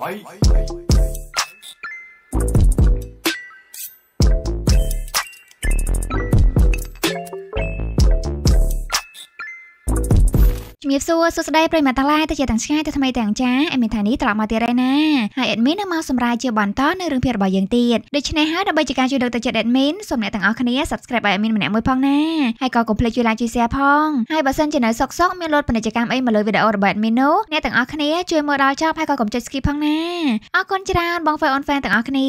Bye. Bye. ជំរាបសួរសួស្តីប្រិយមិត្តទាំងឡាយទៅជាទាំងឆ្ងាយទៅថ្មីទាំងចាអេមីថានេះត្រឡប់មកទៀតហើយណាហើយអេដមីននៅមកសម្រាប់ជាបន្តនៅរឿងភាគរបស់យើងទៀតដូច្នេះហើយដើម្បីជាការជួយលើកទឹកចិត្តអេដមីនសូមអ្នកទាំងអស់គ្នា Subscribe ឲ្យអេមីនម្នាក់មួយផងណាហើយក៏កុំភ្លេចជួយ Like ជួយ Share ផងហើយបើសិនជានៅសុកសុកមានលោតពាណិជ្ជកម្មអីមកលើវីដេអូរបស់អេដមីននោះអ្នកទាំងអស់គ្នាជួយមើលដល់ចប់ហើយក៏កុំចុច Skip ផងណាអរគុណច្រើនបងហ្វេអូនហ្វេទាំងអស់គ្នា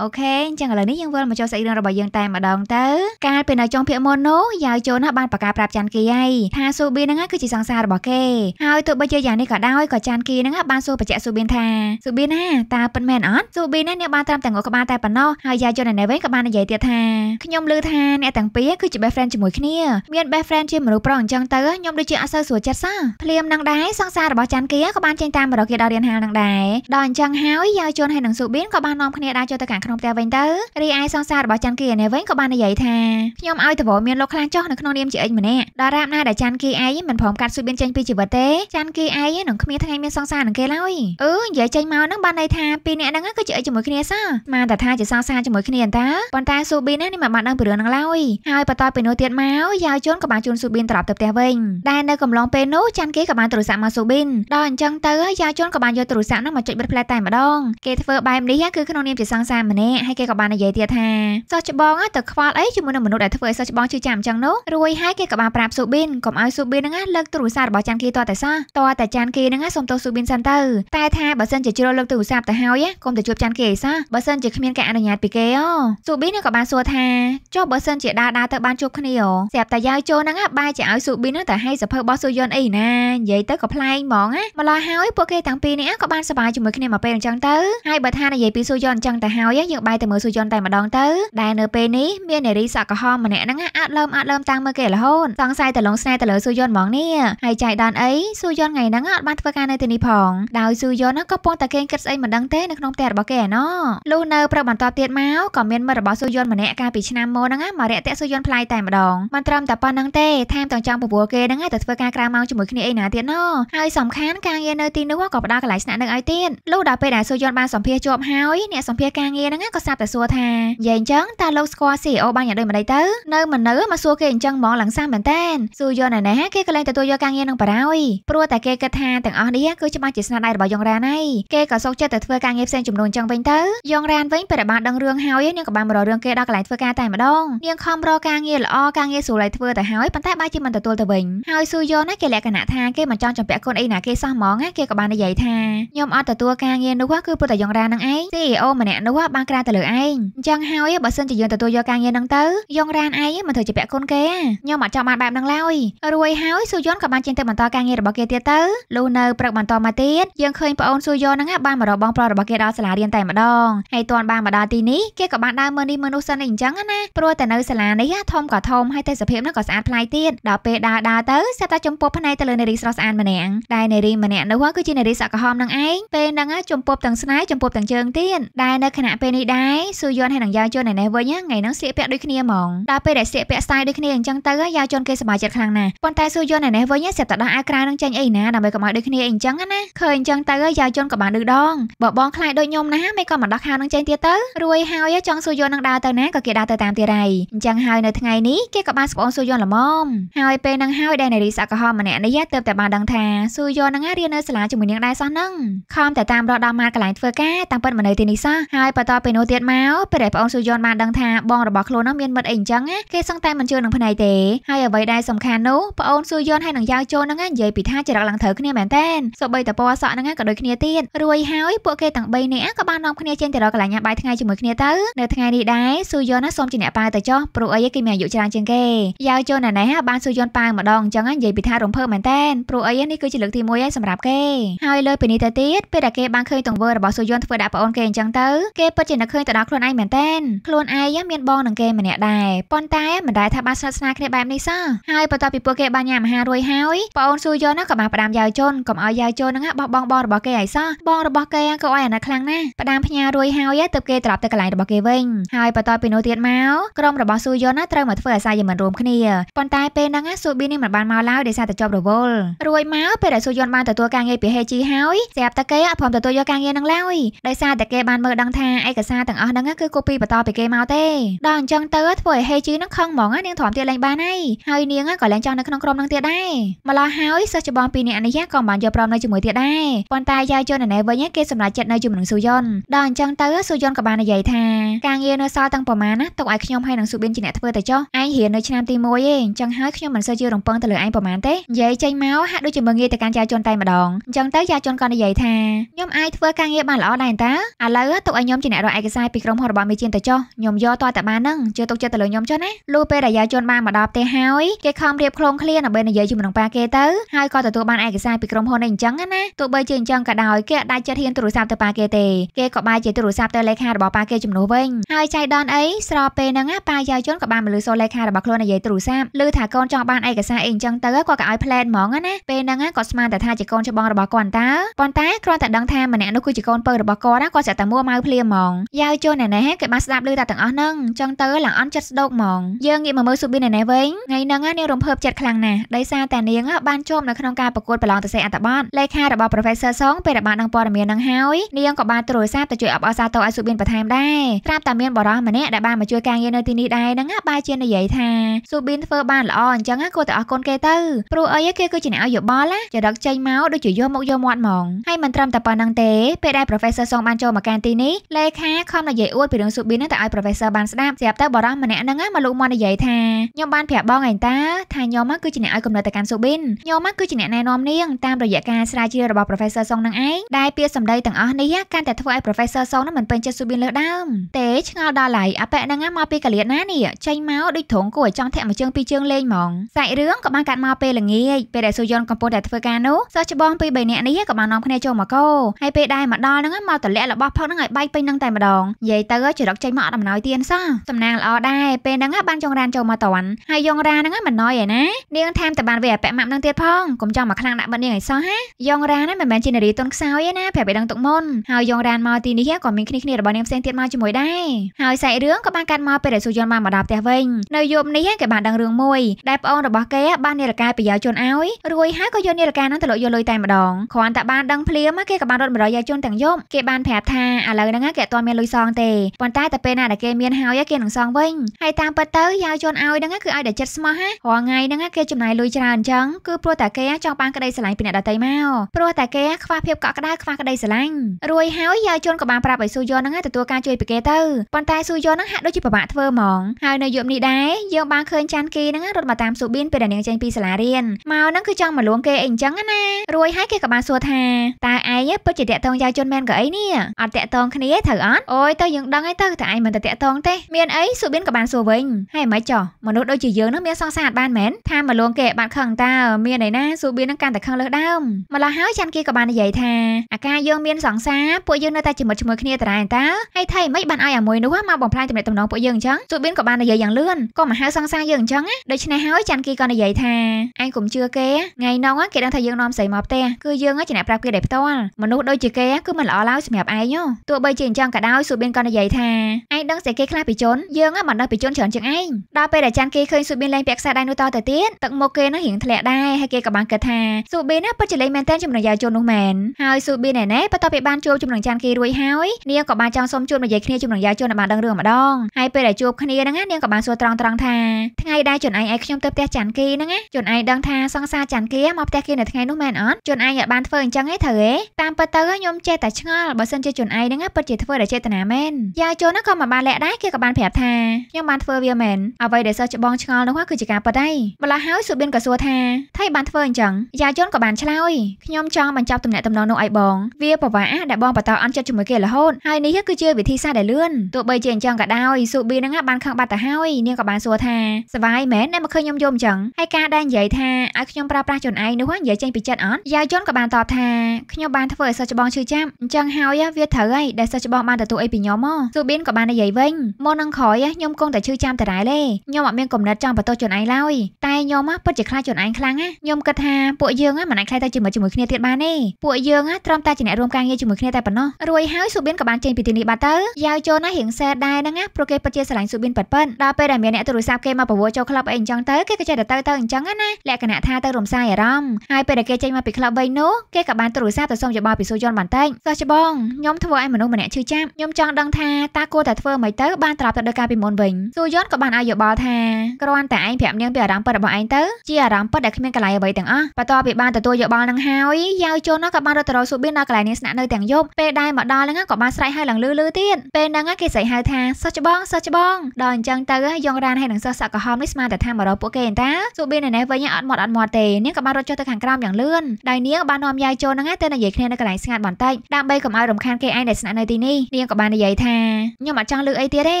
អូខេអញ្ចឹងឥឡូវនេះយើងវិលមកចូលសាច់រឿងរបស់យើងតែម្ដងទៅកាលពេលនៅចុងភាគមុននោះយ៉ាវជូនបានប្រកាសប្រាប់ច័ន្ទគីហើយថាស៊ូប៊ីហ្នឹងគឺជាសង្សាររបស់គេហើយទោះបីជាយ៉ាងនេះក៏ដោយក៏ចានគីហ្នឹងបានសួរបច្ចៈស៊ូប៊ីនថាស៊ូប៊ីនណាតើពិតមែនអត់ស៊ូប៊ីនណាអ្នកបានត្រាំតែងក់ក្បាលតែប៉ុណ្ណោះហើយយាយយន្តនេះវិញក៏បាននិយាយទៀតថាខ្ញុំឮថាអ្នកទាំងពីរគឺជា best friend ជាមួយគ្នា មាន best friend ជាមនុស្សប្រុសអញ្ចឹងទៅខ្ញុំដូចជាអត់សូវស្រួលចិត្តសោះភ្លាមនឹងដែរសង្សាររបស់ចានគីក៏បានចេញតាមមករកគេដល់រៀនហាលនឹងដែរដល់អញ្ចឹងហើយយាយយន្តហើយនឹងស៊ូប៊ីនក៏បាននាំគ្នាដើរចូលទៅខាងក្នុងផ្ទះវិញទៅរីឯសង្សាររបស់ចានគីនេះវិញក៏បាននិយាយថាខ្ញុំឲ្យតវមានលោកខ្លាំងចុះនៅក្នុងនាមជាអិចម្នាក់ដល់រាមណាដែលចានគីឯងមិនព្រមកាត់ស៊ូប៊ីនចេញពីជីវិតទេចាន់គេឯងនឹងគ្មានថ្ងៃមានសង្សារនឹងគេឡើយអឺនិយាយចេញមកហ្នឹងបានន័យថាពីរនាក់ហ្នឹងគឺជាអីជាមួយគ្នាសោះមកតែថាជាសង្សារជាមួយគ្នាតើប៉ុន្តែស៊ូប៊ីណានេះមិនបានដឹងពីរឿងហ្នឹងឡើយហើយបន្តពីនោះទៀតមកយ៉ាវជុនក៏បានជូនស៊ូប៊ីនត្រឡប់ទៅផ្ទះវិញដែលនៅកំឡុងពេលនោះចាន់គេក៏បានទូរស័ព្ទមកស៊ូប៊ីនដល់អញ្ចឹងទៅយ៉ាវជុនក៏បានយកទូរស័ព្ទហ្នឹងមកចុចបិទផ្លែតែម្ដងគេធ្វើបែបនេះគឺក្នុងនាមជាសង្សារម្នាក់ហើយគេក៏បាននិយាយទៀតថាសោះច្បងទៅខ្វល់អីជាមួយនឹងមនុស្សដែលធ្វើឲ្យសោះច្បងជឿចាំអញ្ចឹងនោះរួយហើយគេក៏បានប្រាប់ស៊ូប៊ីនកុំឲ្យស៊ូប៊ីនហ្នឹងលើកទូរស័ព្ទរបស់ចាន់គីតតែសោះតតែចាន់គីហ្នឹងសុំទោសស៊ូប៊ីនសិនទៅតែថាបើសិនជាជ្រុលលើកទូរស័ព្ទទៅហើយកុំទៅជួបចាន់គីអីសោះបើសិនជាគ្មានការអនុញ្ញាតពីគេអូស៊ូប៊ីនក៏បានសួរថាចុះបើសិនជាដើរដើរទៅបានជួបគ្នាអូស្រាប់តែយាយចូលហ្នឹងបាយជាឲ្យស៊ូប៊ីនហ្នឹងទៅឲ្យសភៅរបស់ស៊ូយុនអីណានិយាយទៅក៏ប្លែកហ្មងណាម្ល៉េះហើយពួកគេទាំងពីរនេះក៏បានសប្បាយជាមួយគ្នាមកពេលអញ្ចឹងទៅហើយបើថានិយាយពីស៊ូយុនអញ្ចឹងទៅហើយយើងបាយទៅមើលស៊ូយុនតែម្ដងទៅដែលនៅពេលនេះមាននារីសក់ក្រហមម្នាក់ហ្នឹងអាចលើមអាចលើមតាំងមើលគេរហូតសង្ស័យតលងស្នេហ៍ទៅលើស៊ូយុនហ្មងនេះហើយចចៃដន្យអីស៊ូយ៉នថ្ងៃហ្នឹងអត់បានធ្វើការនៅទីនេះផងដោយស៊ូយ៉នក៏ពងតែគេងគិតស្អីមិនដឹងទេនៅក្នុងផ្ទះរបស់គេឯណោះលុះនៅព្រឹកបន្ទាប់ទៀតមកក៏មានមិត្តរបស់ស៊ូយ៉នម្នាក់កាលពីឆ្នាំមុនហ្នឹងមករាក់ទាក់ស៊ូយ៉នប្លែកតែម្ដងមិនត្រឹមតែប៉ុណ្្នឹងទេថែមទាំងចង់ពពួរគេហ្នឹងទៅធ្វើការក្រៅម៉ោងជាមួយគ្នាអីណាទៀតណោះហើយសំខាន់ការងារនៅទីនោះក៏ផ្ដល់កន្លែងស្នាក់នៅឲ្យទៀតលុះដល់ពេលដែលស៊ូយ៉នបានសម្ភារជាប់ហើយអ្នកសម្ភារការងារហ្នឹងក៏សាប់តែសួរថានិយាយអញ្ចឹងតើលោកស្គាល់ CEO បានយ៉ាងដូចម្ដេចទៅនៅមិននៅមកសួរគេអញ្ចឹងហ្មងឡើងសាមែនតើស៊ូយ៉នឯណេះគេក៏លែងទទួលយកការងារនឹងបារោយព្រោះតែគេគិតថាទាំងអស់នេះគឺច្បាស់ជាស្នាដៃរបស់យ៉ងរ៉ានហើយគេក៏សុកចិត្តទៅធ្វើការងារផ្សេងចំនួនចឹងវិញទៅយ៉ងរ៉ានវិញពេលបានដឹងរឿងហើយនាងក៏បានមករករឿងគេដល់កន្លែងធ្វើការតែម្ដងនាងខំរកការងារល្អការងារស្រួលឲ្យធ្វើទៅហើយប៉ុន្តែបែរជាមិនទទួលទៅវិញហើយស៊ូយ៉នណាគេលក្ខណៈថាគេមិនចង់ចំពាក់កូនអីណាគេសោះហ្មងគេក៏បាននិយាយថាខ្ញុំអត់ទទួលការងារនោះគឺព្រោះតែយ៉ងរ៉ានឹងឯង CEO ម្នាក់នោះបានក្រាទៅលើឯងអញ្ចឹងហើយបើសិនជាយើងទទួលយកការងារនឹងទៅយ៉ងរ៉ានឯងមិនធ្វើជាពាក់កូនគេខ្ញុំអត់ចង់បានបែបហ្នឹងឡើយរួយហើយស៊ូយ៉នក៏បានចេញទៅបន្តការងាររបស់គេទៀតទៅលុះនៅព្រឹកបន្តមកទៀតយើងឃើញប្អូនស៊ូយ៉ូហ្នឹងបានមករកបងប្រុសរបស់គេដល់សាលារៀនតែម្ដងហើយទាន់បានមកដល់ទីនេះគេក៏បានដើរមើលនេះមើលនោះសិនអីអញ្ចឹងណាព្រោះតែនៅសាលានេះធំក៏ធំហើយទេសភាពហ្នឹងក៏ស្អាតប្លែកទៀតដល់ពេលដើរដើរទៅស្អាតតែចំពោះភ្នែកទៅលើនារីស្រស់ស្អាតម្នាក់ដែលនារីម្នាក់នោះគឺជានារីសក់ក្រហមនឹងឯងពេលហ្នឹងចំពោះទាំងស្នែចំពោះទាំងជើងទៀតដែលនៅខណៈពេលនេះដែរស៊ូយ៉ូនហើយនឹងយ៉ាវជុនឯនេះវិញថ្ងៃហ្នឹងស្លៀកពាក់ដូចគ្នាហ្មងដល់ពេលដែលស្លៀកពាក់ស្ទាយដូចគ្នាអញ្ចឹងទៅយ៉ាវជុនគេសប្បាយចិត្តខ្លាំងណាស់ប៉ុន្តែស៊ូយ៉ុនឯនេះវិញស្រាប់តែដោះអាវក្រៅនឹងចេញអីណាដើម្បីកុំឲ្យដូចគ្នាអីអញ្ចឹងណាឃើញអញ្ចឹងទៅយាយជន់ក៏បានឌឺដងបើបងខ្លាចដូចខ្ញុំណាមិនក៏មិនដោះខោនឹងចេញទៀតទៅរួយហើយចង់សួរយន់នឹងដើរទៅណាក៏គេដើរទៅតាមទីរៃអញ្ចឹងហើយនៅថ្ងៃនេះគេក៏បានស្បងសួរយន់ល្មមហើយពេលនឹងហើយដែលនារីសកហមម្នាក់នេះទៅតែបានដឹងថាសួរយន់នឹងរៀននៅសាលាជាមួយនាងដែរសោះនឹងខំតែតាមរកដល់ម៉ាកន្លែងធ្វើការតាមពិតមកនៅទីនេះសោះហើយបន្តពីនោះទៀតមកពេលដែលបងសួរយន់បានដឹងថាបងរបស់ខ្លួននឹងមានមិត្តអីអញ្ចឹងគេសឹងតែមិនជឿនឹងភ្នែកទេហើយអ្វីដែលសំខាន់នោះបងសួរយន់ហើយនឹងយាយជន់ហ្នឹងនិយាយពីថាចរិតឡើងត្រូវគ្នាមែនតែនសូម្បីតែពណ៌សក់ហ្នឹងក៏ដូចគ្នាទៀតរួយហើយពួកគេទាំង3នាក់ក៏បាននាំគ្នាចេញទៅរកកន្លែងញ៉ាំបាយថ្ងៃជាមួយគ្នាទៅនៅថ្ងៃនេះដែរស៊ូយ៉ុនណាសូមជាអ្នកប៉ាទៅចុះព្រោះអីគេមានអាយុច្រើនជាងគេយ៉ាវចូលណែនេះបានស៊ូយ៉ុនប៉ាម្ដងអញ្ចឹងនិយាយពីថារំភើបមែនតែនព្រោះអីនេះគឺជាលើកទី1ហើយសម្រាប់គេហើយលើពីនេះទៅទៀតពេលដែលគេបានឃើញទង្វើរបស់ស៊ូយ៉ុនធ្វើដាក់ប្អូនគេអញ្ចឹងទៅគេពិតជានឹកឃើញទៅដល់ខ្លួនឯងមែនតែនខ្លួនឯងមានបងនឹងគេម្នាក់ដែរប៉ុន្តែមិនដែលថាបានស្និទ្ធស្នាលគ្នាបែបនេះសោះហើយបន្ទាប់ពីពួកគេបានញ៉ាំអាហាររួយហើយប្អូនស៊ូយ៉ុនក៏បានផ្ដាំយាយជុនកុំឲ្យយាយជុនហ្នឹងបោះបង់បងរបស់គេឲ្យសោះបងរបស់គេក៏ឲ្យអាណិតខ្លាំងណាស់ផ្ដាំផ្ញើរួយហើយទៅគេត្រឡប់ទៅកន្លែងរបស់គេវិញហើយបន្តពីនោះទៀតមកក្រុមរបស់ស៊ូយ៉ុនត្រូវមកធ្វើអាសាយមិនរួមគ្នាប៉ុន្តែពេលហ្នឹងស៊ូប៊ីនេះមិនបានមកឡើយដោយសារតែជាប់រវល់រួយមកពេលដែលស៊ូយ៉ុនបានទទួលការងារពីហេជីហើយស្រាប់តែគេអត់ព្រមទទួលយកការងារហ្នឹងឡើយដោយសារតែគេបានមើលដឹងថាឯកសារទាំងអស់ហ្នឹងគឺកូពីបន្តពីគេមកទេដល់អញ្ចឹងទៅធ្វើឲ្យហេជីហ្នឹងខឹងហ្មងនាងធំទៀតលែងបានហើយហើយនាងក៏លែងចង់នៅក្នុងក្រុមហ្នឹងទៀតដែរម្ល៉េះហើយសិស្សច្បងពីរនាក់នេះក៏បានយកប្រមនៅជាមួយទៀតដែរប៉ុន្តែយាយយន់ណែវិញគេសម្រេចចិត្តនៅជាមួយនឹងស៊ូយន់ដល់អញ្ចឹងទៅស៊ូយន់ក៏បាននិយាយថាការងារនៅសាលទាំងប្រមាណណាទុកឲ្យខ្ញុំហើយនឹងស៊ូប៊ីនជាអ្នកធ្វើតែចុះឯងរៀននៅឆ្នាំទី1ឯងអញ្ចឹងហើយខ្ញុំមិនសូវជារំពឹងទៅលើឯងប្រមាណទេនិយាយចេញមកហាក់ដូចជាមើងងាយទៅកាន់យាយយន់តែម្ដងអញ្ចឹងទៅយាយយន់ក៏និយាយថាខ្ញុំអាចធ្វើការងារបានល្អដែរតាឥឡូវទុកឲ្យខ្ញុំជាអ្នករកឯកសារពីក្រុមហ៊ុនរបស់មេជៀនទៅចុះខ្ញុំយកតតែបានហ្នឹងជឿទុកចិត្តទៅលើខ្ញុំចុះណាលុះពេលដែលយាយយន់បានមកដល់ផ្ទះហើយគេខំរៀបខ្លួនឃ្លានដើម្បីនិយាយជាមួយនឹងប៉ាគេទៅហើយក៏ទទួលបានឯកសារពីក្រុមហ៊ុនឯងអញ្ចឹងណាទោះបីជាអញ្ចឹងក៏ដោយគេអត់ដាច់ចិត្តហ៊ានទូរស័ព្ទទៅប៉ាគេទេគេក៏បាយជាទូរស័ព្ទទៅលេខារបស់ប៉ាគេជំនួសវិញហើយចៃដនអីស្របពេលហ្នឹងប៉ាយាយជុនក៏បានមកលើសូលេខារបស់ខ្លួននិយាយទូរស័ព្ទឬថាកូនចង់បានឯកសារអីអញ្ចឹងទៅក៏ក៏ឲ្យផ្លែនហ្មងណាពេលហ្នឹងគាត់ស្មានតែថាជាកូនច្បងរបស់គាត់តើប៉ុន្តែគ្រាន់តែដឹងថាម្នាក់នោះគឺជាកូនពៅរបស់គាត់ណាគាត់ស្អាប់តែមួម៉ៅភ្លាមហ្មងយាយជុនណែនេះគេបានស្ដាប់ឮតែទាំងអស់ហ្នឹងអញ្ចឹងទៅឡើងអន់ចិត្តស្ដោកហ្មងយើងងាកមកមើលស៊ូប៊ីណែនេះវិញថ្ងៃហ្នឹងនាងរំភើបចិត្តខ្លាំងណាស់ដោយសារតែនាងសិស្សបានចូលនៅក្នុងការប្រកួតប្រឡងសរសេរអត្ថបទលេខារបស់ Professor Song ពេលដែលបានដឹងព័ត៌មាននឹងហើយនាងក៏បានទូរស័ព្ទទៅជួយអបអរសាទរឲ្យស៊ូបៀនបន្ថែមដែរត្រាប់តែមានបរិសម្នាក់ដែលបានមកជួយការងារនៅទីនេះដែរហ្នឹងបែរជានិយាយថាស៊ូបៀនធ្វើបានល្អអញ្ចឹងគួរតែអរគុណគេទៅព្រោះអីគេគឺជាអ្នកឲ្យយោបល់ណាចរិតចេញមកដូចជាយកមុខយកមាត់ហ្មងហើយមិនត្រឹមតែប៉ុណ្្នឹងទេពេលដែល Professor Song បានចូលមកកាន់ទីនេះលេខាខំនិយាយអួតពីរឿងស៊ូបៀនហ្នឹងទៅឲ្យ Professor បានស្ដាប់ស្រាប់ទៅបរិសម្នាក់ហ្នឹងមកលុកមកនិយាយថាខ្ញុំបានប្រាប់បងឯងតាថាខ្ញុំគឺជាអ្នកឲ្យកំណត់ទៅកាន់ស៊ូបៀនខ្ញុំគឺជាអ្នកណែនាំនាងតាមរយៈការស្រាវជ្រាវរបស់ Professor Song នឹងឯងដែលពាក្យសម្ដីទាំងអស់នេះកាន់តែធ្វើឲ្យ Professor Song នឹងមិនពេញចិត្តស៊ូបៀនលើដើមទេឆ្ងល់ដល់ហើយអាប៉ែនឹងមកពីកលៀតណានេះចេញមកដូចធងគួរឲ្យចង់ធាក់មួយជើងពីរជើងលេងហ្មងសាច់រឿងក៏បានកាត់មកពេលល្ងាចពេលដែលស៊ូយុនកំពុងតែធ្វើការនោះសិស្សច្បងពីរបីនាក់នេះក៏បាននាំគ្នាចូលមកកោហើយពេលដែលមកដល់ហ្នឹងមកទម្លាក់របស់ផឹកហ្នឹងឲ្យបែកពេញនឹងតែម្ដងនិយាយទៅចរិតចេញមកអត់អំណោយទៀនសោះតំណាងល្អដែរពេលហ្នឹងបានចងរានចូលមកតាន់ហើយយងរាហ្នឹងមិនណយឯណានាងថែមតបានវាអពៈម៉ាប់នឹងទៀតផងកុំចង់មកខ្លាំងដាក់បាត់នាងឲ្យសោះហាយ៉ងរ៉ានមិនមែនជានារីទុនខ្សោយទេណាប្រាប់ឲ្យដឹងទុកមុនហើយយ៉ងរ៉ានមកទីនេះក៏មានគ្នាគ្នារបស់នាងផ្សេងទៀតមកជាមួយដែរហើយសាច់រឿងក៏បានកាត់មកពេលដែលសុយន់បានមកដល់ផ្ទះវិញនៅយប់នេះគេបានដឹងរឿងមួយដែលប្អូនរបស់គេបាននារកាយប្រយោជន៍ឲ្យរួយហើយក៏យកនារកាយហ្នឹងទៅលក់យកលុយតែម្ដងគ្រាន់តែបានដឹងភ្លាមគេក៏បានរត់100យាយជន់ទាំងយប់គេបានប្រាប់ថាឥឡូវហ្នឹងគេអត់ទាន់មានលុយសងទេប៉ុន្តែតែពេលណាដែលគេមានហើយគេនឹងសងវិញហើយតាមពិតទៅយាយជន់ឲ្យហ្នឹងគឺឲ្យតែចិត្តស្មោះណារាល់ថ្ងៃហ្នឹងគេចំណាយលុយច្រើនអញ្ចឹងគឺព្រោះតែគេចង់បានក្តីស្រឡាញ់ពីអ្នកដទៃមកព្រោះតែគេខ្វះភាពកក់ក្តៅខ្វះក្តីស្រឡាញ់រួយហើយយាយជុនក៏បានប្រាប់ឲ្យស៊ូយ៉នហ្នឹងទទួលការជួយពីគេទៅប៉ុន្តែស៊ូយ៉នហ្នឹងហាក់ដូចជាពិបាកធ្វើហ្មងហើយនៅយប់នេះដែរយើងបានឃើញចាន់គីហ្នឹងរត់មកតាមស៊ូប៊ីនពេលដែលនាងចេញពីសាលារៀនមកហ្នឹងគឺចង់មកលួងគេអីអញ្ចឹងណារួយហើយគេក៏បានសួរថាតើឯងពិតជាតាក់ទងយាយជុនមែនក៏អីនេះអត់តាក់ទងគ្នាទេត្រូវអត់អូយទៅយើងដឹងហើយទៅតែឯងមិនទៅតាក់ទងទេមានអីស៊ូប៊ីនក៏បានសួរវិញហើយមិនចោះមនុស្សដូចជាយើងហ្នឹងមានសង្សារអត់បានមែនថាមកលួងគេបានខឹងតើមានឯណាស៊ូបៀននឹងកាន់តែខឹងលើសដើមម្ល៉េះហើយចាន់គីក៏បាននិយាយថាអាការយើងមានសង្សារពួកយើងនៅតែជាមួយឈ្មោះគ្នាតរ៉ែតើហើយថៃមិនបានឲ្យអាមួយនោះមកបំផ្លាញចំណេះតំណងពួកយើងអញ្ចឹងស៊ូបៀនក៏បាននិយាយយ៉ាងលឿនក៏មកហៅសង្សារយើងអញ្ចឹងដូច្នេះហើយចាន់គីក៏និយាយថាអញកុំជឿគេថ្ងៃនោះគេដឹងថាយើងនាំស្រីមកផ្ទះគឺយើងជាអ្នកប្រាប់គេដែរផ្ទាល់មនុស្សដូចជាគេគឺមិនល្អឡើយសម្រាប់ឯងទោះបីជាអញ្ចឹងក៏ដោយស៊ូបៀនក៏និយាយថាឯងដឹងស្អីគេខ្លះពីជនយើងមិនដឹងពីជនច្រើនជាងឯងដល់ពេលដែលចាន់គីឃើញស៊ូបៀនលែងពាក់ខ្សែដៃនោះតទៅទៀតទឹកមុខគេនឹងរៀងធ្លាក់ដែរដែរហើយគេក៏បានគិតថាស៊ូប៊ីណាពិតជាលេងមែនតើជំនួយយាយជននោះមែនហើយស៊ូប៊ីណែណែបន្ទាប់ពីបានជួបជំនួយចានគេរួចហើយនាងក៏បានចង់សុំជួបនិយាយគ្នាជំនួយយាយជនឲ្យបានដឹងរឿងម្ដងហើយពេលដែលជួបគ្នាហ្នឹងនាងក៏បានសួរត្រង់ត្រង់ថាថ្ងៃដែរជនឯងឲ្យខ្ញុំទៅផ្ទះចានគេហ្នឹងជនឯងដឹងថាសង្សារចានគេមកផ្ទះគេនៅថ្ងៃនោះមែនអត់ជនឯងអាចបានធ្វើអញ្ចឹងទេត្រូវទេតាមពិតទៅខ្ញុំចេះតែឆ្ងល់បើសិនជាជនឯងហ្នឹងពិតជាធ្វើដោយចេតនាមែនយាយជនហ្នឹងក៏មិនបានលាក់ដែរគេក៏បានប្រាប់ថាខ្ញុំបានធ្វើវាមែនអ្វីដែលសិស្សច្បងឆ្ងល់នោះគឺជាការពិតហើយម្ល៉េះហើយស៊ូប៊ីនក៏សួរថាថៃបានធ្វើអញ្ចឹងយ៉ាយន់ក៏បានឆ្លើយខ្ញុំចង់បញ្ចប់ទំនាក់ទំនងនោះឲ្យបងវាពិបាកដែលបងបន្តអន់ចិត្តជាមួយគេរហូតហើយនេះគឺជាវិធីសាស្ត្រដែលលឿនទោះបីជាអញ្ចឹងក៏ដោយស៊ូប៊ីនឹងបានខឹងបាត់ទៅហើយនាងក៏បានសួរថាសបាយមែនដែលមកឃើញខ្ញុំយំអញ្ចឹងហើយការដែលនិយាយថាឲ្យខ្ញុំប្រើប្រាស់ខ្លួនឯងនោះនិយាយចេញពីចិត្តអត់យ៉ាយន់ក៏បានតបថាខ្ញុំបានធ្វើឲ្យសិស្សច្បងឈឺចាប់អញ្ចឹងហើយវាត្រូវហើយដែលសិស្សច្បងបានទទួលអីពីខ្ញុំមកស៊ូប៊ីនក៏បាននិយាយវិញមកនឹងក្រោយខ្ញុំគង់តែឈឺចាំតារ៉ែលេខ្ញុំអត់មានគំនិតចង់បន្តខ្លួនឯងឡើយតែខ្ញុំពិតជាខ្លាចខ្លួនឯងខ្លាំងណាស់ណាខ្ញុំគិតថាពួកយើងមិនអាចខ្លាយទៅជាមួយជាមួយគ្នាទៀតបានទេពួកយើងត្រឹមតែជាអ្នករួមការងារជាមួយគ្នាតែប៉ុណ្ណោះរួយហើយស៊ូបៀនក៏បានចេញពីទីនេះបាត់ទៅយ៉ាវចូលណារៀងសែដែរហ្នឹងណាព្រោះគេពិតជាស្រឡាញ់ស៊ូបៀនប៉ិតប៉ិនដល់ពេលដែលមានអ្នកទូរស័ព្ទគេមកប្រវល់ចូលក្លឹបអីអញ្ចឹងទៅគេក៏ចេះតែទៅទៅអញ្ចឹងណាលក្ខណៈថាទៅរំសាយអារម្មណ៍ហើយពេលដែលគេចេញមកពីក្លឹបវិញនោះគេក៏បានទូរស័ព្ទទៅសុំយោបល់ពីស៊ូយន់បន្តិចសោះច្បងខ្ញុំធ្វើឲ្យមនុស្សម្នាក់ឈឺចាប់ខ្ញុំចង់ដឹងថាតើគួរតែធ្វើមិនទៅបានត្រឡប់ទៅដូចកាលពីមុនវិញស៊ូយន់ក៏បានឲ្យយោបល់ថាគ្រាន់តែឯងប្រាប់នាងពីអារម្មណ៍ពិតរបស់ឯងទៅជាអារម្មណ៍ពិតដែលគ្មានមានកន្លែងអ្វីទាំងអស់បន្ទាប់ពីបានទទួលយោបល់នឹងហើយយាវជន់នោះក៏បានរត់ទៅរកស៊ូបៀនដល់កន្លែងនេះស្នាក់នៅទាំងយប់ពេលដែលមកដល់ហ្នឹងក៏បានស្រែកហៅឡើងលឺលឺទៀតពេលហ្នឹងគេស្រែកហៅថាសិស្សច្បងសិស្សច្បងដល់អញ្ចឹងទៅយងរ៉ានហើយនឹងសិស្សសក់ក្រហមនេះស្មានតែថាមករកពួកគេតាស៊ូបៀននៅនេះវិញអត់មកអត់មកទេនាងក៏បានរត់ចុះទៅខាងក្រោមយ៉ាងលឿនដោយនាងបាននាំយាយចូលហ្នឹងទៅនិយាយគ្នានៅកន្លែងស្ងាត់បន្តិចដើម្បីកុំឲ្យរំខានគេឯងដែលស្នាក់នៅទីនេះនាងក៏បាននិយាយថាខ្ញុំអត់ចង់លឺអីទៀតទេ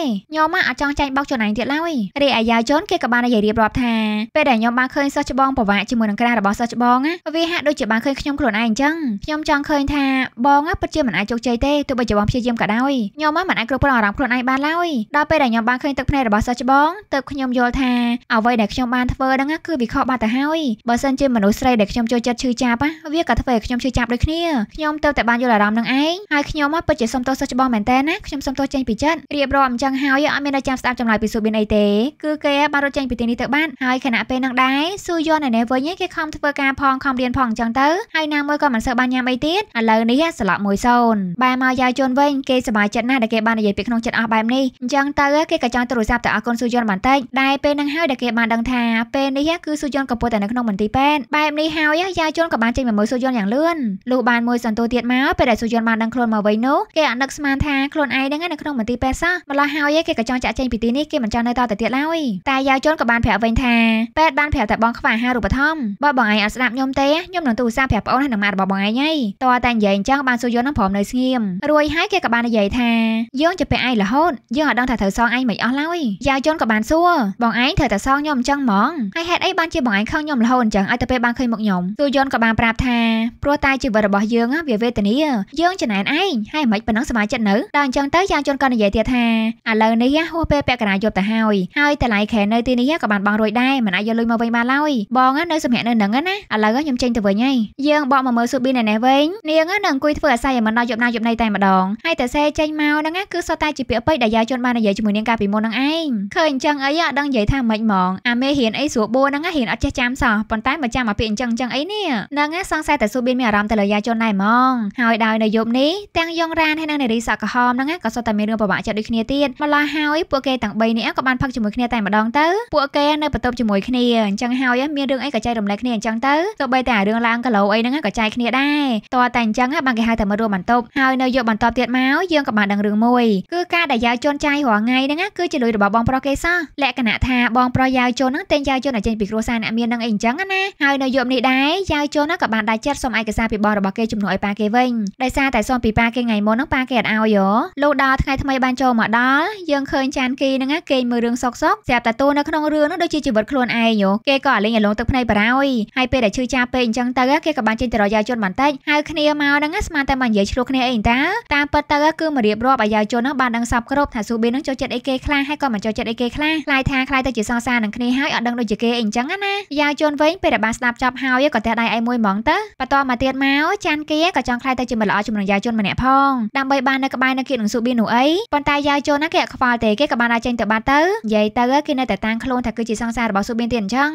ខ្ញុំអត់ចង់ចាញ់បោកចំណាញ់ទៀតឡើយរីឯយាយជន់គេក៏បាននិយាយរៀបរាប់ថាពេលដែលខ្ញុំបានឃើញសិស្សច្បងប្រវបាកជាមួយនឹងក្រាស់របស់សិស្សច្បងណាវាហាក់ដូចជាបានឃើញខ្ញុំខ្លួនឯងអញ្ចឹងខ្ញុំចង់ឃើញថាបងពិតជាមិនអាចជោគជ័យទេទោះបីជាបងព្យាយាមក៏ដោយខ្ញុំមិនអាចគ្រប់គ្រងអារម្មណ៍ខ្លួនឯងបានឡើយដល់ពេលដែលខ្ញុំបានឃើញទឹកភ្នែករបស់សិស្សច្បងទើបខ្ញុំយល់ថាអ្វីដែលខ្ញុំបានធ្វើហ្នឹងគឺវាខុសបាត់ទៅហើយបើសិនជាមនុស្សស្រីដែលខ្ញុំចូលចិត្តឈឺចាប់វាក៏ធ្វើឲ្យខ្ញុំឈឺចាប់ដូចគ្នាខ្ញុំទៅតែបានយល់អារម្មណ៍នឹងឯងហើយខ្ញុំពិតជាសុំទោសសិស្សច្បងមែនតើណាខ្ញុំសុំទោសចេញពីចិត្តរៀបរាប់អញ្ចឹងហើយអត់មានចាំស្ដាប់ចម្លើយពីស៊ូបៀនអីទេគឺគេបានរត់ចេញពីទីនេះទៅបានហើយខណៈពេលនឹងដែរស៊ូយ៉ននៅវិញគេខំធ្វើការផងខំរៀនផងអញ្ចឹងទៅហើយណាមួយក៏មិនសូវបានញ៉ាំអីទៀតឥឡូវនេះស្លក់10បែរមកយាយជុនវិញគេសប្បាយចិត្តណាស់ដែលគេបាននិយាយពីក្នុងចិត្តអស់បែបនេះអញ្ចឹងទៅគេក៏ចង់ទូរស័ព្ទទៅអរគុណស៊ូយុនបន្តិចដែលពេលនឹងហើយដែលគេបានដឹងថាពេលនេះគឺស៊ូយុនកំពុងតែនៅក្នុងមន្ទីរពេទ្យបែបនេះហើយយាយជុនក៏បានចេញមកមើលស៊ូយុនយ៉ាងលឿនលុះបានមួយសន្ទុះទៀតមកពេលដែលស៊ូយុនបានដឹងខ្លួនមកវិញនោះគេអនឹកស្មានថាខ្លួនឯងហ្នឹងនៅក្នុងមន្ទីរពេទ្យសោះម្ល៉េះហើយគេក៏ចង់ចាក់ចេញពីទីនេះគេមិនចង់នៅតទៅទៀតឡើយតែយាយជុនក៏បានប្រាប់វិញថាពេទ្យបានប្រាប់តែបងខ្វះអាហារូបត្ថធំបើបងឯងអត់ស្ដាប់ខ្ញុំទេខ្ញុំនឹងទូរស័ព្ទប្រាប់ប្អូននិងម៉ាក់របស់បងឯងហើយតើតែនិយាយអញ្ចឹងបានសួរយន់នឹងព្រមនៅស្ងៀមរួយហើយគេក៏បាននិយាយថាយើងជាពេលឯងរហូតយើងអត់ដឹងថាត្រូវសងឯងមិនអស់ឡើយយ៉ាវយន់ក៏បានសួរបងឯងត្រូវតែសងខ្ញុំអញ្ចឹងហ្មងហើយហេតុអីបានជាបងឯងខឹងខ្ញុំរហូតអញ្ចឹងឲ្យតែពេលបានឃើញមុខខ្ញុំសួរយន់ក៏បានប្រាប់ថាព្រោះតែជីវិតរបស់យើងវាវេទនាយើងចំណែនឯងហើយមិនប៉ុណ្ណឹងសមាជិកនៅដល់អញ្ចឹងទៅយ៉ាវយន់ក៏និយាយទៀតថាឥឡូវនេះហួសពេលពាក់កណ្ដាលយប់ទៅហើយហើយតម្លៃខែនៅទីនេះក៏បានបងរួយដែរមិនអាចយកលុយមកវិញបានឡើយបងនៅសម្រាប់នៅនឹងណាឥឡូវខ្ញុំចេញទៅវិញហើយយើងបកមកមើលស៊ូប៊ីនៅនេះវិញនាងនៅអង្គុយធ្វើអាស័យឲ្យមិនដល់យប់ណាយប់ណីតែម្ដងហើយតែសេចេញមកហ្នឹងគឺសុទ្ធតែជាពាក្យពេចន៍ដែលយាយជន់បាននិយាយជាមួយនាងកាលពីមុនហ្នឹងឯងឃើញអញ្ចឹងអីអត់ដឹងនិយាយថាម៉េចហ្មងអាមេហ៊ានអីស្រួលបួហ្នឹងហ៊ានអត់ចេះចាំសោះប៉ុន្តែមកចាំអាពាក្យអញ្ចឹងអញ្ចឹងអីនេះហ្នឹងសង្ស័យតែស៊ូប៊ីមានអារម្មណ៍ទៅលើយាយជន់ដែរហ្មងហើយដោយនៅយប់នេះទាំងយងរ៉ានហើយនិងនារីសាក់ក្រហមហ្នឹងក៏សុទ្ធតែមានរឿងពិបាកចិត្តដូចគ្នាទៀតម្ល៉េះហើយពួកគេទាំង3នាក់ក៏បានផឹកជាមួយគ្នាតែម្ដងទៅពួកគេនៅបន្ទប់ជាមួយគ្នាអញ្ចឹងហើយមានរឿងអីក៏ចែករំលែកគ្នាអញ្ចឹងទៅទោះបីតែរឿងឡើងគីឡូអីហ្នឹងក៏ចែកគ្នាដែរតើតែអញ្ចឹងបានគេហៅថាមិត្តរួមបន្ទប់ហើយនៅយកបន្ទប់ទៀតមកយើងក៏បានដឹងរឿងមួយគឺការដែលយាយជន់ចាយរាល់ថ្ងៃហ្នឹងគឺជាលុយរបស់បងប្រុសគេសោះលក្ខណៈថាបងប្រុសយាយជន់ហ្នឹងទិញយាយជន់ឲ្យចេញពីគ្រួសារអ្នកមានហ្នឹងអីអញ្ចឹងណាហើយនៅយប់នេះដែរយាយជន់ហ្នឹងក៏បានដាច់ចិត្តសុំឯកសារពីបងរបស់គេជំនួសឲ្យប៉ាគេវិញដោយសារតែសុំពីប៉ាគេថ្ងៃមុនហ្នឹងប៉ាគេអត់ឲ្យយោលុះដល់ថ្ងៃថ្មីបានចូលមកដល់យើងឃើញចានគីហ្នឹងគេមើលរឿងសុកសុកស្រាប់តែតួនៅក្នុងរឿងហ្នឹងដូចជាជីវិតខ្លួនឯងយោគេក៏លេងឲ្យលងទឹកភ្នែកបរាយហើយពេលដែលឈឺចាពេកអញ្ចឹងទៅគេក៏បានចេញទៅរកយាយជន់បន្តិចហៅគ្នាមកហ្នឹងស្មានតែមកនិយាយឆ្លោះគ្នាអីតាតាមពិតទៅគឺមករៀបរាប់ឲ្យយាយជន់ហ្នឹងបានដឹងសពគ្រប់ថាស៊ូប៊ីហ្នឹងចូលចិត្តអីគេខ្លះហើយក៏មិនចូលចិត្តអីគេខ្លះខ្លាយថាខ្លាយទៅជាសងសានឹងគ្នាហើយអត់ដឹងដូចជាគេអីអញ្ចឹងណាយាយជន់វិញពេលដែលបានស្ដាប់ចប់ហើយក៏ទះដៃឯមួយហ្មងទៅបន្តមកទៀតមកចានគេក៏ចង់ខ្លាយទៅជាមិត្តល្អជាមួយនឹងយាយជន់ម្នាក់ផងដើម្បីបាននៅក្បែរនៅគៀននឹងស៊ូប៊ីនោះអីប៉ុន្តែយាយជន់ណាគេអត់ខ្វល់ទេគេក៏បានឲ្យចេញទៅបាត់ទៅនិយាយទៅគេនៅតែតាំងខ្លួនថាគឺជាសងសាររបស់ស៊ូប៊ីទៀតអញ្ចឹង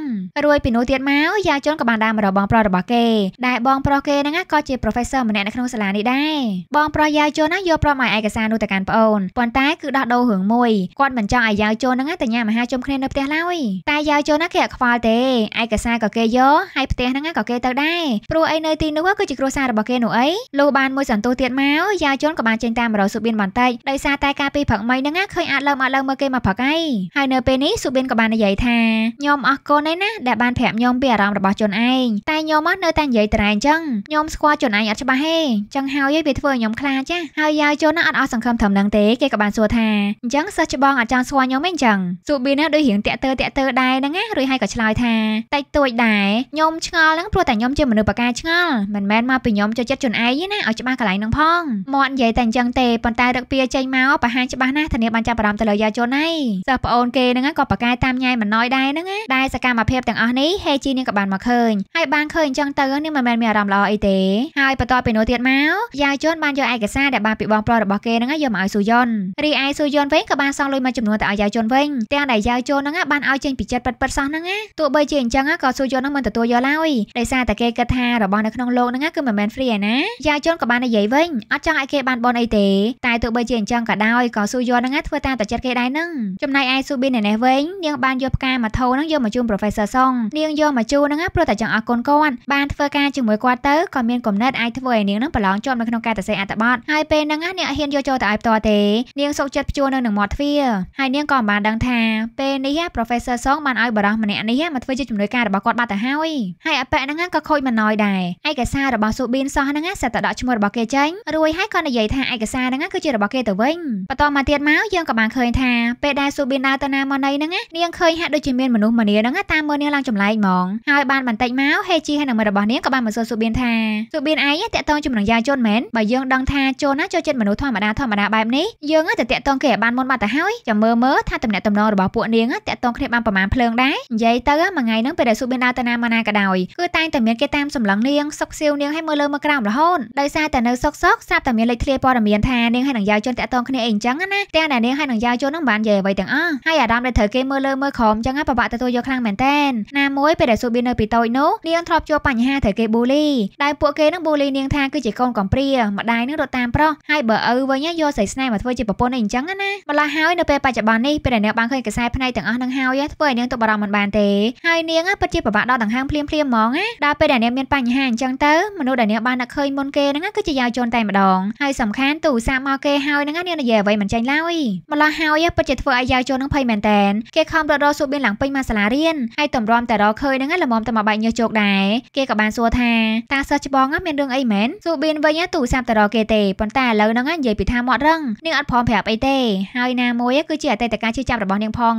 រួយពីនោះទៀតទៀតមកយ៉ាជុនក៏បានដើរមករកបងប្រុសរបស់គេដែលបងប្រុសគេហ្នឹងក៏ជា professor ម្នាក់នៅក្នុងសាលានេះដែរបងប្រុសយ៉ាជុនណាយកប្រមឲ្យឯកសារនោះទៅកាន់ប្អូនប៉ុន្តែគឺដោះដូររឿងមួយគាត់មិនចង់ឲ្យយ៉ាជុនហ្នឹងទៅញ៉ាំអាហារជុំគ្នានៅផ្ទះឡើយតែយ៉ាជុនណាគេអត់ខ្វល់ទេឯកសារក៏គេយកហើយផ្ទះហ្នឹងក៏គេទៅដែរព្រោះអីនៅទីនោះគឺជាគ្រួសាររបស់គេនោះអីលុះបានមួយសន្ទុះទៀតមកយ៉ាជុនក៏បានចេញតាមរកស៊ូបៀនបន្តិចដោយសារតែការពីព្រឹកមិញហ្នឹងឃើញអាចលើមអាចលើមើលគេមកព្រឹកអីហើយនៅពេលនេះស៊ូបៀនក៏បាននិយាយថាខ្ញុំអរគុណឯណាដែលបានប្រាប់ខ្ញុំពីអារម្មណ៍របស់ជនឯងតែខ្ញុំមកនៅតែនិយាយត្រែងចឹងខ្ញុំស្គាល់ជនឯងអត់ច្បាស់ហេចឹងហើយវាធ្វើឲ្យខ្ញុំខ្លាចចាហើយយាយជនអត់អស់សង្ឃឹមត្រឹមនឹងទេគេក៏បានសួរថាអញ្ចឹងសិស្សច្បងអត់ចង់ស្គាល់ខ្ញុំទេអញ្ចឹងស៊ូប៊ីណាដូចរៀងតាក់ទើតាក់ទើដែរហ្នឹងណារួចហើយក៏ឆ្លើយថាតិចតួចដែរខ្ញុំឆ្ងល់ហ្នឹងព្រោះតែខ្ញុំជាមនុស្សបកាឆ្ងល់មិនមែនមកពីខ្ញុំចូលចិត្តជនឯងទេណាឲ្យច្បាស់កន្លែងហ្នឹងផងមាត់និយាយតែអញ្ចឹងទេប៉ុន្តែរឹកពីចេញមកបរហាញច្បាស់ណាស់ធានាបានចាប់អារម្មណ៍ទៅលើយាយជនឯងសិស្សប្អូនគេហ្នឹងក៏បកាតាមញ៉ៃមិនណយដែរហ្នឹងណាដែលសកម្មភាពទាំងអស់នេះហេ AG នាងក៏បានមកឃើញហើយបានឃើញអញ្ចឹងទៅនាងមិនមែនមានអារម្មណ៍ល្អអីទេហើយបន្តពីនោះទៀតមកយាយជុនបានយកឯកសារដែលបានពីបងប្រុសរបស់គេហ្នឹងយកមកឲ្យស៊ូយុនរីឯស៊ូយុនវិញក៏បានសងលុយមួយចំនួនទៅឲ្យយាយជុនវិញទាំងដែលយាយជុនហ្នឹងបានឲ្យចេញពីចិត្តប៉ិតប៉ិតសោះហ្នឹងទោះបីជាអញ្ចឹងក៏ស៊ូយុនហ្នឹងមិនទទួលយកឡើយដោយសារតែគេគិតថារបស់នៅក្នុងលោកហ្នឹងគឺមិនមែន free ឯណាយាយជុនក៏បាននិយាយវិញអត់ចង់ឲ្យគេបានបនអីទេតែទោះបីជាអញ្ចឹងក៏ដោយក៏ស៊ូយុនហ្នឹងធ្វើតាមតែចិត្តគេដែរហ្នឹងចំណែកឯស៊ូប៊ីននេះវិញនាងបានយកផ្កាមកធោហ្នឹងយកមកជូន Professor Song នាងយយកមកជូរហ្នឹងព្រោះតែចង់អរគុណគាត់បានធ្វើការជាមួយគាត់ទៅក៏មានគំនិតអាចធ្វើឲ្យនាងហ្នឹងប្រឡងជាប់នៅក្នុងការសរសេរអត្ថបទហើយពេលហ្នឹងអ្នកហ៊ានយកចូលទៅឲ្យផ្ទាល់ទេនាងសុកចិត្តជួនៅនឹងមាត់ទ្វារហើយនាងក៏បានដឹងថាពេលនេះ Professor Song បានឲ្យបារោះម្នាក់នេះមកធ្វើជាជំនួយការរបស់គាត់បាត់ទៅហើយហើយអប៉ែហ្នឹងក៏ខូចមិនណយដែរឯកសាររបស់ស៊ូប៊ីនសោះហ្នឹងសិតតែដកឈ្មោះរបស់គេចេញរួចហើយក៏និយាយថាឯកសារហ្នឹងគឺជារបស់គេទៅវិញបន្តមកទៀតមកយើងក៏បានឃើញថាពេលដែលស៊ូប៊ីនដើរទៅណាមកណីហ្នឹងនាងឃើញហាក់ដូចជាមានមនុស្សម្នាហ្នឹងតាមមើលនាងឡើងចម្លែកមកងហើយបានបន្តិចមកហេជីហើយនឹងមិត្តរបស់នាងក៏បានមកសួរស៊ូបៀនថាស៊ូបៀនឯងតាក់ទងជាមួយនឹងយ៉ាជុនមែនបើយើងដឹងថាជុនណាចូលចិត្តមនុស្សធម្មតាធម្មតាបែបនេះយើងទៅតាក់ទងគេឲ្យបានមុនបាត់ទៅហើយចាំមើលមើលថាតំណែងតំណងរបស់ពួកនាងតាក់ទងគ្នាបានប្រមាណភ្លើងដែរនិយាយទៅមួយថ្ងៃហ្នឹងពេលដែលស៊ូបៀនដើរទៅណាមកណាក៏ដោយគឺតែងតែមានគេតាមសម្លឹងនាងសុកសៀវនាងឲ្យមើលលើមើលក្រោមរហូតដោយសារតែនៅសុកសុកស្រាប់តែមានលេខធ្លាព័ត៌មានថានាងហើយនឹងយ៉ាជុនតាក់ទងគ្នាអីអញ្ចឹងណាទាំងដែលនាងហើយនឹងយ៉ាជុនហ្នឹងបាននិយាយអ្វីទាំងអស់ហើយអារម្មណ៍ដែលត្រូវគេមើលលើមើលក្រោមអញ្ចឹងប្របាក់ទទួលយកខ្លាំងមែនតើណាមួយពេលដែលស៊ូប៊ីនៅពីតូចនោះនាងធ្លាប់ជួបបញ្ហាត្រូវគេប៊ូលីដែលពួកគេនឹងប៊ូលីនាងថាគឺជាកូនកំព្រាម្ដាយនឹងរត់តាមប្រុសហើយបើឪវិញយកស្រីស្នេហ៍មកធ្វើជាប្រពន្ធអីអញ្ចឹងណាម្ល៉េះហើយនៅពេលបច្ចុប្បន្ននេះពេលដែលនាងបានឃើញខ្សែភ្នែកទាំងអស់នឹងហើយធ្វើឲ្យនាងទុកបារម្ភមិនបានទេហើយនាងពិតជាពិបាកដល់ដង្ហើមភ្លាមភ្លាមហ្មងណាដល់ពេលដែលនាងមានបញ្ហាអញ្ចឹងទៅមនុស្សដែលនាងបានតែឃើញមុនគេហ្នឹងគឺជាយ៉ាវជន់តែម្ដងហើយសំខាន់ទូរស័ព្ទមកគេហើយហ្នឹងនាងនិយាយអ្វីមិនចាញ់ឡើយម្ល៉េះហើយពិតជាធ្វើឲ្យយ៉ាវជន់នឹងភ័យមែនតែនគេខំរត់រកស៊ូបៀនឡើងពេញមកសាលារៀនហើយតម្រាំតែរកឃើញយហ្នឹងល្មមតែមកបែកញើសជោគដែរគេក៏បានសួរថាតើសិស្សច្បងមានរឿងអីមែនស៊ូបៀនវិញទូរស័ព្ទទៅរកគេទេប៉ុន្តែឥឡូវហ្នឹងនិយាយពីថាមាត់រឹង នាងអត់ព្រមប្រាប់អីទេហើយណាមួយគឺជាអតីតកាលជឿចាប់របស់នាងផង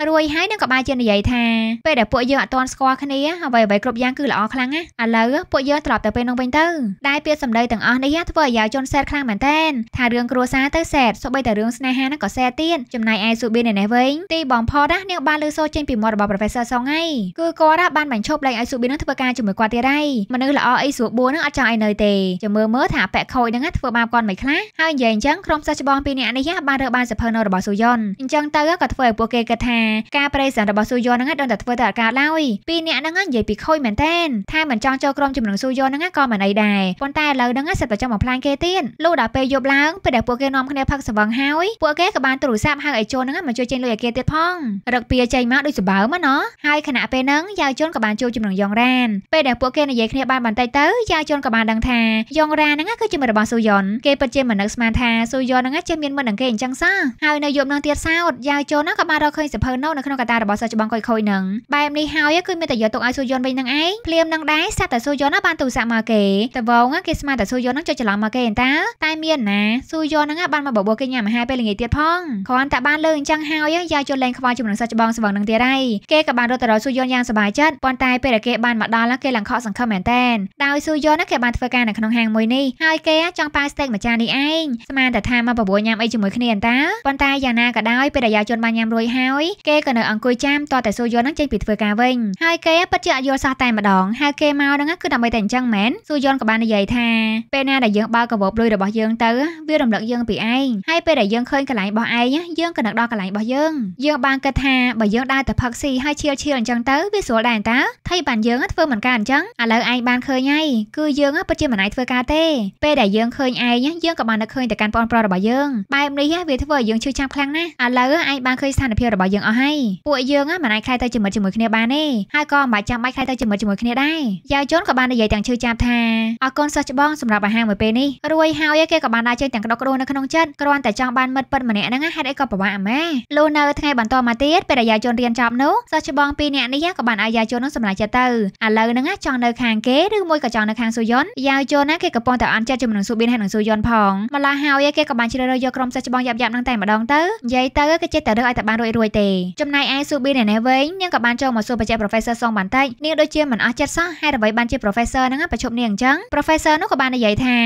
ហ៎រួយហើយនឹងក៏បានជានិយាយថាពេលដែលពួកយើងអត់ទាន់ស្គាល់គ្នាអ្វីអ្វីគ្រប់យ៉ាងគឺល្អខ្លាំងណាស់ឥឡូវពួកយើងត្រឡប់ទៅពេលនោះវិញទៅដែលពាក្យសម្ដីទាំងអស់នេះធ្វើឲ្យយ៉ាវជន់សែតខ្លាំងមែនតែនថារឿងគ្រួសារទៅសែតសូម្បីតែរឿងស្នេហាហ្នឹងក៏សែតទៀតចំណែកឯស៊ូបៀននេះវិញទីបំផុតណានាងបានលើសូចេញពីមាត់របស់ Professor សងៃគឺគាត់គាត់បានបញ្ឈប់លែងឲ្យស៊ូប៊ីនឹងធ្វើការជាមួយគាត់ទៀតហើយមនុស្សល្អអីស្រួលបួរនឹងអត់ចង់ឲ្យនៅទេចាំមើលមើលថាប៉ែកខូចនឹងធ្វើបាបគាត់មិនខ្លះហើយនិយាយអញ្ចឹងក្រុមសិស្សច្បងពីរនាក់នេះបានរើបានសភៅនៅរបស់ស៊ូយុនអញ្ចឹងទៅក៏ធ្វើឲ្យពួកគេគិតថាការប្រេសិនរបស់ស៊ូយុននឹងដល់តែធ្វើតែអាការឡើយពីរនាក់នឹងនិយាយពីខូចមែនតែនថាមិនចង់ចូលក្រុមជាមួយនឹងស៊ូយុននឹងក៏មិនអីដែរប៉ុន្តែឥឡូវនឹងសិតតែចង់បំផ្លាញគេទៀតលុះដល់ពេលយប់ឡើងពេលដែលពួកគេនាំគ្នាផឹកសង្វឹងហើយពួកគេក៏បានទូរស័ព្ទហៅឲ្យចូលនឹងមកជួយចេញលុយឲ្យគេទៀតផងរកពីចេញមកដូចសម្បើមណោះហើយខណៈពេលហ្នឹងចៅជុនក៏បានជួបជាមួយនឹងយ៉ងរ៉ានពេលដែលពួកគេនិយាយគ្នាបានបន្តិចទៅចៅជុនក៏បានដឹងថាយ៉ងរ៉ានហ្នឹងគឺជាមិត្តរបស់ស៊ូយ៉នគេពិតជាមិននឹកស្មានថាស៊ូយ៉នហ្នឹងចេះមានមិត្តនឹងគេអញ្ចឹងសោះហើយនៅយប់នឹងទៀតសោតចៅជុនហ្នឹងក៏បានរកឃើញសភៅណូនៅក្នុងកាតារបស់សិស្សច្បងខុយខុយហ្នឹងបែបនេះហើយគឺមានតែយកទុកឲ្យស៊ូយ៉នវិញហ្នឹងឯងភ្លាមនឹងដែរសាប់តែស៊ូយ៉នបានទូរស័ព្ទមកគេតវងគេស្មានតែស៊ូយ៉នហ្នឹងចុចច្រឡំមកគេអន្តាតែមានណាស៊ូយ៉នហ្នឹងបានមកបបោគេញ៉ាំអាហារពេលល្ងាចទៀតផងគ្រាន់តែបានលើអញ្ចឹងហើយយ៉ាជុនលែងខ្វល់ជាមួយនឹងសិស្សច្បងស្វឹងហ្នឹងទៀតឯងគេក៏បានរត់ទៅរកស៊ូយ៉នយ៉ាងសបាយចិត្តប៉ុន្តែពេលដែលគេបានមកដល់គេឡើងខកសង្ឃឹមមែនតែនដោយស៊ូយ៉នគេបានធ្វើការនៅក្នុងហាងមួយនេះហើយគេចង់ប៉ាស្តេកម្ចាស់នេះឯងស្មានតែថាមកបបួលញ៉ាំអីជាមួយគ្នាអន្តាប៉ុន្តែយ៉ាងណាក៏ដោយពេលដែលយាយជនបានញ៉ាំរួយហើយគេក៏នៅអង្គុយចាំតតែស៊ូយ៉ននឹងចេញពីធ្វើការវិញហើយគេពិតជាអត់យល់សោះតែម្ដងហើយគេមកហ្នឹងគឺដើម្បីតែអញ្ចឹងមែនស៊ូយ៉នក៏បាននិយាយថាពេលណាដែលយើងបើកកបបលុយរបស់យើងទៅវារំលឹកយើងពីឯងហើយពេលដែលយើងឃើញកន្លែងរបស់ឯងយើងក៏នឹកដល់កន្លែងរបស់យើងយើងបានគិតថាបើយើងដើរទៅផឹកស៊ីហើយឈៀលឈៀលអញ្ចឹងទៅវាសស្រួលដែរតាថៃបានយើងធ្វើមិនកើតអញ្ចឹងឥឡូវឯងបានឃើញហើយគឺយើងពិតជាមិនអាយធ្វើការទេពេលដែលយើងឃើញឯងយើងក៏បាននឹកឃើញទៅកាន់ប្អូនប្រុសរបស់យើងបែបនេះវាធ្វើឲ្យ យើងឈឺចាប់ខ្លាំងណាស់ឥឡូវឯងបានឃើញស្ថានភាពរបស់យើងអស់ហើយពួកយើងមិនអាចខ្លាយទៅជាមិត្តជាមួយគ្នាបានទេហើយក៏មិនចាំបាច់ខ្លាយទៅជាមិត្តជាមួយគ្នាដែរយ៉ាវជុនក៏បាននិយាយទាំងឈឺចាប់ថាអរគុណសិស្សច្បងសម្រាប់អាហារមួយពេលនេះរួយហើយគេក៏បានដើរចេញទាំងក្តុកក្តួលនៅក្នុងចិត្តគ្រាន់តែចង់បានមិត្តពិតម្នាក់ហ្នឹងហេតុអីក៏ពិបាកអាម៉ែលុះនៅថ្ងៃបន្តមកទៀតពេលដែលយ៉ាវជុនរៀនចប់នោះសិស្សច្បងពីរនាក់នេះក៏បានអាយ៉ាជុននឹងសម្រេចចិត្តទៅឥឡូវហ្នឹងចង់នៅខាងគេឬមួយក៏ចង់នៅខាងស៊ូយុនយ៉ាជុនណាគេកំពុងតែអន់ចិត្តជាមួយនឹងស៊ូប៊ីនហើយនឹងស៊ូយុនផងម្ល៉េះហើយគេក៏បានជ្រើសរើសយកក្រុមសិស្សច្បងយ៉ាប់យ៉ាប់ហ្នឹងតែម្ដងទៅនិយាយទៅគេចេះតែរើសឲ្យតែបានរួចរួយទេចំណែកឯស៊ូប៊ីនឯនេះវិញនាងក៏បានចូលមកសួរបញ្ជាក់ Professor សងបន្តិចនាងដូចជាមិនអស់ចិត្តសោះហេតុអ្វីបានជា Professor ហ្នឹងប្រជុំនាងអញ្ចឹង Professor នោះក៏បាននិយាយថា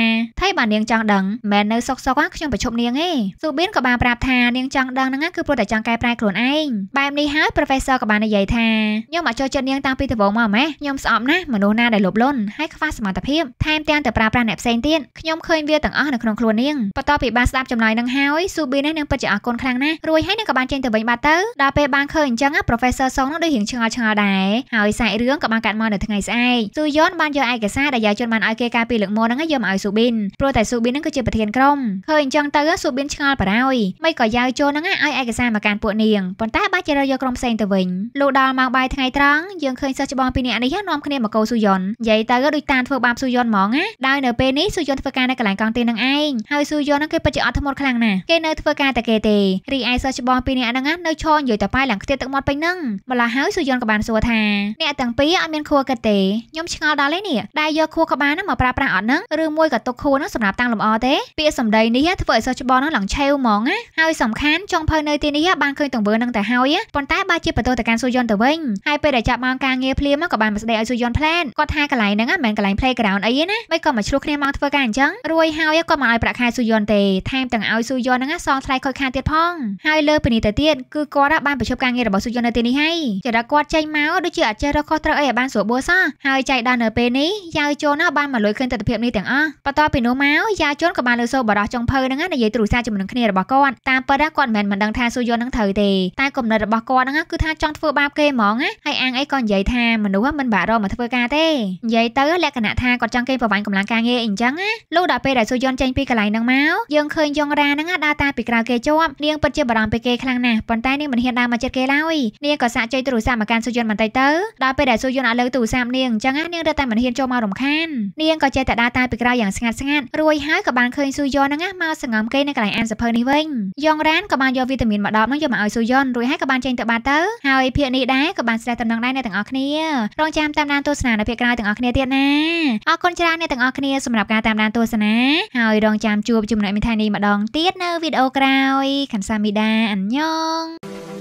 ថៃបាននាងចង់ដឹងមិននៅសុកសុកខ្ញុំប្រជុំនាងទេស៊ូប៊ីនក៏បានប្រាប់ថានាងចង់ដឹងហ្នឹងគឺព្រោះតែចង់កែប្រែខ្លួនឯងបែបនេះហើយ Professor ក៏បាននិយាយថាខ្ញុំមកចូលចូលចិត្តនាងតាំងពីដំបូងមកម៉េះខ្ញុំស្អប់ណាស់មនុស្សណាដែលលោភលន់ហើយខ្វះសមត្ថភាពថែមទាំងទៅប្រើប្រាស់អ្នកផ្សេងទៀតខ្ញុំឃើញវាទាំងអស់នៅក្នុងខ្លួននាងបន្ទាប់ពីបានស្ដាប់ចំណាយនឹងហើយស៊ូប៊ីនេះនឹងពិតជាអរគុណខ្លាំងណាស់រួចហើយនឹងក៏បានចេញទៅវិញបាត់ទៅដល់ពេលបានឃើញអញ្ចឹងប្រូហ្វេសសឺសុងនឹងដូចរៀងឆ្ងល់ឆ្ងល់ដែរហើយសាច់រឿងក៏បានកាត់មកនៅថ្ងៃស្អែកស៊ូយ៉នបានយកឯកសារដែលយាយជន់បានឲ្យគេការពីលើកមុនហ្នឹងយកមកឲ្យស៊ូប៊ីនព្រោះតែស៊ូប៊ីនហ្នឹងគឺជាប្រធានក្រុមឃើញអញ្ចឹងទៅស៊ូប៊ីនឆ្ងល់បារយមិនក៏យាយជន់ហ្នឹងឲ្យឯកសារមកកាន់ពួកនាងប៉ុន្តែបានជារយកក្រុមផ្សេងទៅវិញលុះដល់ម៉ោងបាយថ្ងៃត្រង់ងយើងឃើញសិស្សច្បងពីរនាក់នេះនាំគ្នាមកកោស៊ូយ៉ុននិយាយទៅដូចតាធ្វើបាបស៊ូយ៉ុនហ្មងណាដោយនៅពេលនេះស៊ូយ៉ុនធ្វើការនៅកន្លែងកង់ទីនឹងឯងហើយស៊ូយ៉ុនហ្នឹងគេពិតជាអត់ធ្មត់ខ្លាំងណាស់គេនៅធ្វើការតែគេទេរីឯសិស្សច្បងពីរនាក់ហ្នឹងនៅឈរនិយាយតែប៉ែឡើងខ្ទាតទឹកមាត់ពេញហ្នឹងម្ល៉េះហើយស៊ូយ៉ុនក៏បានសួរថាអ្នកទាំងពីរអត់មានខួរគិតទេខ្ញុំឆ្ងល់ដល់ឯនេះដែលយកខួរក្បាលហ្នឹងមកប្រើប្រាស់អត់ហ្នឹងឬមួយក៏ទុកខួរហ្នឹងសម្រាប់តាំងលម្អទេពាក្យសម្ដីនេះធ្វើឲ្យសិស្សច្បងហ្នឹងឡើងឆេវហ្មងណាហើយសំខាន់ចុងភៅនៅទីនេះបានឃើញទង្វើហ្នឹងតែហើយប៉ុន្តែបើជាបន្ទោសទៅកាន់ស៊ូយ៉ុនទៅវិញហើយពេលដែលចាប់ម៉ោងការងារភ្លាមមកក៏បានមកស្ដីឲ្យស៊ូយន់ផ្លែនគាត់ថាកន្លែងហ្នឹងមិនមែនកន្លែង playground អីទេណាមិនក៏មកឆ្លោះគ្នាមកធ្វើការអញ្ចឹងរួយហើយគាត់មកឲ្យប្រាក់ខែស៊ូយន់ទេថែមទាំងឲ្យស៊ូយន់ហ្នឹងសងថ្លៃខូចខាតទៀតផងហើយលើពីនេះទៅទៀតគឺគាត់បានប្រជុំការងាររបស់ស៊ូយន់នៅទីនេះហើយចរិតគាត់ចេញមកដូចជាអចេះរកខុសត្រូវអីឲ្យបានស្រួលបួសោះហើយចៃដន្យនៅពេលនេះយ៉ាវជូនបានមកលុយឃើញទស្សនវិជ្ជានេះទាំងអស់បន្ទាប់ពីនោះមកយ៉ាវជូនក៏បានលើសូបរោះចុងភៅហ្នឹងនិយាយទូរស័ព្ទជាមួយនឹងគ្នារបស់គាត់តាមពិតគាត់មិនមែនមិនដឹងថាស៊ូយន់ហ្នឹងត្រូវទេតែគំនិតរបស់គាត់ហ្នឹងគឺថាចង់ធ្វើបាបគេហ្មងណាហើយអាងអីក៏និយាយថាមនុស្សមិនបាក់រមកធ្វើការទេនិយាយទៅលក្ខណៈថាគាត់ចង់គេប្រវាញ់កម្លាំងការងារអីអញ្ចឹងណាលុះដល់ពេលដែលស៊ូយន់ចេញពីកន្លែងហ្នឹងមកយើងឃើញយងរ៉ាហ្នឹងដើរតាមពីក្រៅគេជាប់នាងពិតជាបារម្ភពីគេខ្លាំងណាស់ប៉ុន្តែនាងមិនហ៊ានដើរមកជិតគេឡើយនាងក៏សាកចេញទូរស័ព្ទមកកាន់ស៊ូយន់បន្តិចទៅដល់ពេលដែលស៊ូយន់អត់លើទូរស័ព្ទនាងអញ្ចឹងណានាងរត់តែមិនហ៊ានចូលមករំខាននាងក៏ចេះតែដើរតាមពីក្រៅយ៉ាងស្ងាត់ស្ងាត់រួចហើយក៏បានឃើញស៊ូយន់ហ្នឹងមកសង្ងំគេនៅកន្លែងអានសភៅនេះវិញយងរ៉ានក៏បានយកវីតាមីនមួយដបហ្នឹងយកមកឲ្យស៊ូយន់រួចហើយក៏បានចេញទៅបាត់ទៅហើយភាកនេះដែរក៏បានស្រេះតំណងណែកអ្នកទាំងអស់គ្នារងចាំតាមដានទស្សនានៅភាគក្រោយទាំងអស់គ្នាទៀតណាអរគុណច្រើនអ្នកទាំងអស់គ្នាសម្រាប់ការតាមដានទស្សនាហើយរងចាំជួបជាមួយអ្នកមិថានីម្ដងទៀតនៅវីដេអូក្រោយខំសាមីដាអញ្ញង